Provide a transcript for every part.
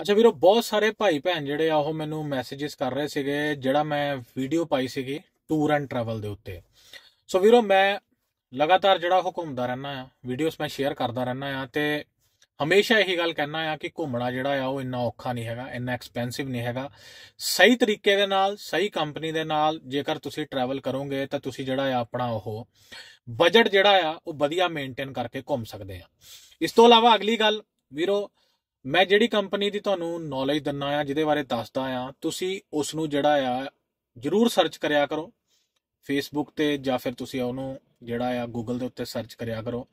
ਅੱਛਾ ਵੀਰੋ ਬਹੁਤ ਸਾਰੇ ਭਾਈ ਭੈਣ ਜਿਹੜੇ ਆ ਉਹ ਮੈਨੂੰ ਮੈਸੇजेस ਕਰ ਰਹੇ ਸੀਗੇ ਜਿਹੜਾ ਮੈਂ ਵੀਡੀਓ ਪਾਈ ਸੀਗੀ ਟੂਰ ਐਂਡ ਟਰੈਵਲ ਦੇ ਉੱਤੇ ਸੋ ਵੀਰੋ ਮੈਂ ਲਗਾਤਾਰ ਜਿਹੜਾ ਉਹ ਘੁੰਮਦਾ ਰਹਿਣਾ ਆ ਵੀਡੀਓਸ ਮੈਂ ਸ਼ੇਅਰ ਕਰਦਾ ਰਹਿਣਾ ਆ ਤੇ ਹਮੇਸ਼ਾ ਇਹੀ ਗੱਲ ਕਹਿਣਾ ਆ ਕਿ ਘੁੰਮਣਾ ਜਿਹੜਾ ਆ ਉਹ ਇੰਨਾ ਔਖਾ ਨਹੀਂ ਹੈਗਾ ਇੰਨਾ ਐਕਸਪੈਂਸਿਵ ਨਹੀਂ ਹੈਗਾ ਸਹੀ ਤਰੀਕੇ ਦੇ ਨਾਲ ਸਹੀ ਕੰਪਨੀ ਦੇ ਨਾਲ ਜੇਕਰ ਤੁਸੀਂ ਟਰੈਵਲ ਕਰੋਗੇ ਤਾਂ ਤੁਸੀਂ ਜਿਹੜਾ ਆ ਆਪਣਾ ਉਹ ਬਜਟ ਜਿਹੜਾ ਆ ਉਹ ਵਧੀਆ ਮੇਨਟੇਨ ਕਰਕੇ ਘੁੰਮ ਸਕਦੇ ਆ ਇਸ ਤੋਂ ਇਲਾਵਾ ਅਗਲੀ ਗੱਲ ਵੀਰੋ ਮੈਂ ਜਿਹੜੀ ਕੰਪਨੀ ਦੀ ਤੁਹਾਨੂੰ ਨੌਲੇਜ ਦਿੰਨਾ ਆ ਜਿਹਦੇ ਬਾਰੇ ਦੱਸਦਾ ਆ ਤੁਸੀਂ ਉਸ ਨੂੰ ਜਿਹੜਾ ਆ ਜਰੂਰ ਸਰਚ ਕਰਿਆ ਕਰੋ ਫੇਸਬੁੱਕ ਤੇ ਜਾਂ ਫਿਰ ਤੁਸੀਂ ਉਹਨੂੰ ਜਿਹੜਾ ਆ ਗੂਗਲ ਦੇ ਉੱਤੇ ਸਰਚ ਕਰਿਆ ਕਰੋ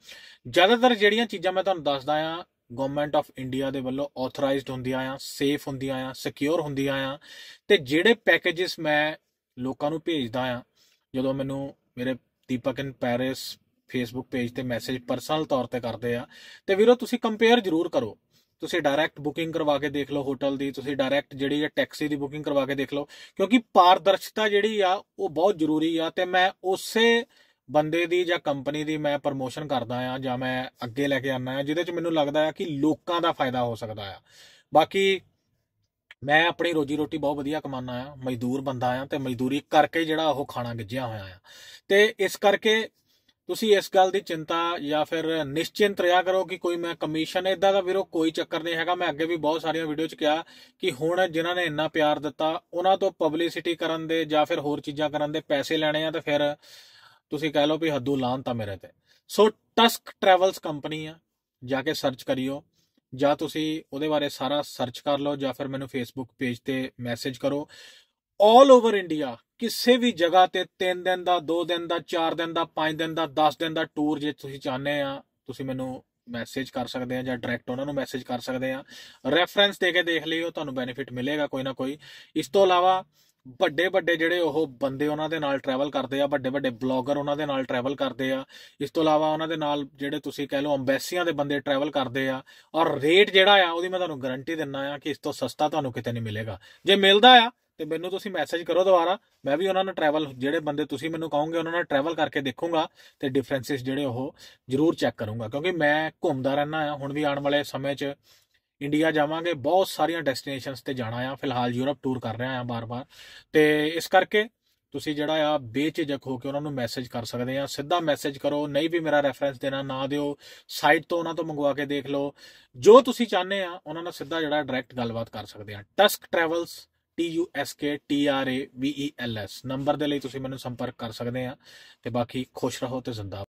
ਜ਼ਿਆਦਾਤਰ ਜਿਹੜੀਆਂ ਚੀਜ਼ਾਂ ਮੈਂ ਤੁਹਾਨੂੰ ਦੱਸਦਾ ਆ ਗਵਰਨਮੈਂਟ ਆਫ ਇੰਡੀਆ ਦੇ ਵੱਲੋਂ ਆਥੋਰਾਈਜ਼ਡ ਹੁੰਦੀਆਂ ਆ ਸੇਫ ਹੁੰਦੀਆਂ ਆ ਸਿਕਿਉਰ ਹੁੰਦੀਆਂ ਆ ਤੇ ਜਿਹੜੇ ਪੈਕੇजेस ਮੈਂ ਲੋਕਾਂ ਨੂੰ ਭੇਜਦਾ ਆ ਜਦੋਂ ਮੈਨੂੰ ਮੇਰੇ Deepak in Paris Facebook page ਤੇ ਮੈਸੇਜ ਪਰਸਨਲ ਤੌਰ ਤੇ ਕਰਦੇ ਆ ਤੇ ਵੀਰੋ ਤੁਸੀਂ ਕੰਪੇਅਰ ਜ਼ਰੂਰ ਕਰੋ ਤੁਸੀਂ ਡਾਇਰੈਕਟ ਬੁਕਿੰਗ ਕਰਵਾ ਕੇ ਦੇਖ ਲਓ ਹੋਟਲ ਦੀ ਤੁਸੀਂ ਡਾਇਰੈਕਟ ਜਿਹੜੀ ਹੈ ਟੈਕਸੀ ਦੀ ਬੁਕਿੰਗ ਕਰਵਾ ਕੇ ਦੇਖ ਲਓ ਕਿਉਂਕਿ ਪਾਰਦਰਸ਼ਤਾ ਜਿਹੜੀ ਆ ਉਹ ਬਹੁਤ ਜ਼ਰੂਰੀ ਆ ਤੇ ਮੈਂ ਉਸੇ ਬੰਦੇ ਦੀ ਜਾਂ ਕੰਪਨੀ ਦੀ ਮੈਂ ਪ੍ਰਮੋਸ਼ਨ ਕਰਦਾ ਆ ਜਾਂ ਮੈਂ ਅੱਗੇ ਲੈ ਕੇ ਆਨਾ ਆ ਜਿਹਦੇ ਚ ਮੈਨੂੰ ਲੱਗਦਾ ਆ ਕਿ ਲੋਕਾਂ ਦਾ ਫਾਇਦਾ ਹੋ ਸਕਦਾ ਆ ਬਾਕੀ ਮੈਂ ਆਪਣੀ ਰੋਜੀ ਰੋਟੀ ਬਹੁਤ ਵਧੀਆ ਕਮਾਉਣਾ ਆ ਮਜ਼ਦੂਰ ਬੰਦਾ ਆ ਤੇ ਮਜ਼ਦੂਰੀ ਕਰਕੇ ਜਿਹੜਾ ਉਹ ਖਾਣਾ ਗਿੱਜਿਆ ਹੋਇਆ ਆ ਤੇ ਇਸ ਕਰਕੇ ਤੁਸੀਂ ਇਸ ਗੱਲ ਦੀ ਚਿੰਤਾ ਜਾਂ ਫਿਰ ਨਿਸ਼ਚਿੰਤ ਰਿਹਾ ਕਰੋ ਕਿ ਕੋਈ ਮੈਂ ਕਮਿਸ਼ਨ ਇਦਾਂ ਦਾ ਵੀਰੋ ਕੋਈ ਚੱਕਰ ਨਹੀਂ ਹੈਗਾ ਮੈਂ ਅੱਗੇ ਵੀ ਬਹੁਤ ਸਾਰੀਆਂ ਵੀਡੀਓ 'ਚ ਕਿਹਾ ਕਿ ਹੁਣ ਜਿਨ੍ਹਾਂ ਨੇ ਇੰਨਾ ਪਿਆਰ ਦਿੱਤਾ ਉਹਨਾਂ ਤੋਂ ਪਬਲਿਸਿਟੀ ਕਰਨ ਦੇ ਜਾਂ ਫਿਰ ਹੋਰ ਚੀਜ਼ਾਂ ਕਰਨ ਦੇ ਪੈਸੇ ਲੈਣੇ ਆ ਤਾਂ ਫਿਰ ਤੁਸੀਂ ਕਹਿ ਲਓ ਵੀ ਹੱਦੂ ਲਾਂਤਾ ਮੇਰੇ ਤੇ ਸੋ ਟਸਕ ਟਰੈਵਲਸ ਕੰਪਨੀ ਆ ਜਾ ਕੇ ਸਰਚ ਕਰਿਓ ਜਾਂ ਤੁਸੀਂ ਉਹਦੇ ਬਾਰੇ ਸਾਰਾ ਸਰਚ ਕਰ ਲਓ ਜਾਂ ਫਿਰ ਮੈਨੂੰ ਫੇਸਬੁੱਕ ਪੇਜ ਤੇ ਮੈਸੇਜ ਕਰੋ ਆਲ ਓਵਰ ਇੰਡੀਆ ਕਿਸੇ ਵੀ ਜਗ੍ਹਾ ਤੇ 3 ਦਿਨ ਦਾ 2 ਦਿਨ ਦਾ 4 ਦਿਨ ਦਾ 5 ਦਿਨ ਦਾ 10 ਦਿਨ ਦਾ ਟੂਰ ਜੇ ਤੁਸੀਂ ਚਾਹਨੇ ਆ ਤੁਸੀਂ ਮੈਨੂੰ ਮੈਸੇਜ ਕਰ ਸਕਦੇ ਆ ਜਾਂ ਡਾਇਰੈਕਟ ਉਹਨਾਂ ਨੂੰ ਮੈਸੇਜ ਕਰ ਸਕਦੇ ਆ ਰੈਫਰੈਂਸ ਦੇ ਕੇ ਦੇਖ ਲਿਓ ਤੁਹਾਨੂੰ ਬੈਨੀਫਿਟ ਮਿਲੇਗਾ ਕੋਈ ਨਾ ਕੋਈ ਇਸ ਤੋਂ ਇਲਾਵਾ ਵੱਡੇ ਵੱਡੇ ਜਿਹੜੇ ਉਹ ਬੰਦੇ ਉਹਨਾਂ ਦੇ ਨਾਲ ਟਰੈਵਲ ਕਰਦੇ ਆ ਵੱਡੇ ਵੱਡੇ ਬਲੌਗਰ ਉਹਨਾਂ ਦੇ ਨਾਲ ਟਰੈਵਲ ਕਰਦੇ ਆ ਇਸ ਤੋਂ ਇਲਾਵਾ ਉਹਨਾਂ ਦੇ ਨਾਲ ਜਿਹੜੇ ਤੁਸੀਂ ਕਹਿ ਲਓ ਅੰਬੈਸੀਆਂ ਦੇ ਬੰਦੇ ਟਰੈਵਲ ਕਰਦੇ ਆ ਔਰ ਰੇਟ ਜਿਹੜਾ ਆ ਉਹਦੀ ਮੈਂ ਤੁਹਾਨੂੰ ਗਾਰੰਟੀ ਦਿੰਨਾ ਆ ਕਿ ਇਸ ਤੋਂ ਸਸਤਾ ਤੁਹਾਨੂੰ ਕਿਤੇ ਨਹੀਂ ਮਿਲੇਗਾ ਜੇ ਮਿਲਦਾ ਆ ਤੇ ਮੈਨੂੰ ਤੁਸੀਂ ਮੈਸੇਜ ਕਰੋ ਦੁਬਾਰਾ ਮੈਂ ਵੀ ਉਹਨਾਂ ਨਾਲ ਟਰੈਵਲ ਜਿਹੜੇ ਬੰਦੇ ਤੁਸੀਂ ਮੈਨੂੰ ਕਹੋਗੇ ਉਹਨਾਂ ਨਾਲ ਟਰੈਵਲ ਕਰਕੇ ਦੇਖੂੰਗਾ ਤੇ ਡਿਫਰੈਂਸਸ ਜਿਹੜੇ ਉਹ ਜ਼ਰੂਰ ਚੈੱਕ ਕਰੂੰਗਾ ਕਿਉਂਕਿ ਮੈਂ ਘੁੰਮਦਾ ਰਹਿਣਾ ਆ ਹੁਣ ਵੀ ਆਉਣ ਵਾਲੇ ਸਮੇਂ 'ਚ ਇੰਡੀਆ ਜਾਵਾਂਗੇ ਬਹੁਤ ਸਾਰੀਆਂ ਡੈਸਟੀਨੇਸ਼ਨਸ ਤੇ ਜਾਣਾ ਆ ਫਿਲਹਾਲ ਯੂਰਪ ਟੂਰ ਕਰ ਰਿਹਾ ਆ ਬਾਰ-ਬਾਰ ਤੇ ਇਸ ਕਰਕੇ ਤੁਸੀਂ ਜਿਹੜਾ ਆ ਬੇਝਿਜਕ ਹੋ ਕੇ ਉਹਨਾਂ ਨੂੰ ਮੈਸੇਜ ਕਰ ਸਕਦੇ ਆ ਸਿੱਧਾ ਮੈਸੇਜ ਕਰੋ ਨਹੀਂ ਵੀ ਮੇਰਾ ਰੈਫਰੈਂਸ ਦੇਣਾ ਨਾ ਦਿਓ ਸਾਈਟ ਤੋਂ ਉਹਨਾਂ ਤੋਂ ਮੰਗਵਾ ਕੇ ਦੇਖ ਲਓ ਜੋ ਤੁਸੀਂ ਚਾਹੁੰਦੇ ਆ ਉਹਨਾਂ ਨਾਲ ਸਿੱਧਾ ਜਿਹੜਾ ਡਾਇਰੈਕਟ ਗੱਲਬਾਤ ਕਰ ਸਕਦੇ ਆ Tusk travels S number e ਦੇ ਲਈ ਤੁਸੀਂ ਮੈਨੂੰ ਸੰਪਰਕ ਕਰ ਸਕਦੇ ਆ ਤੇ ਬਾਕੀ ਖੁਸ਼ ਰਹੋ ਤੇ ਜ਼ਿੰਦਾ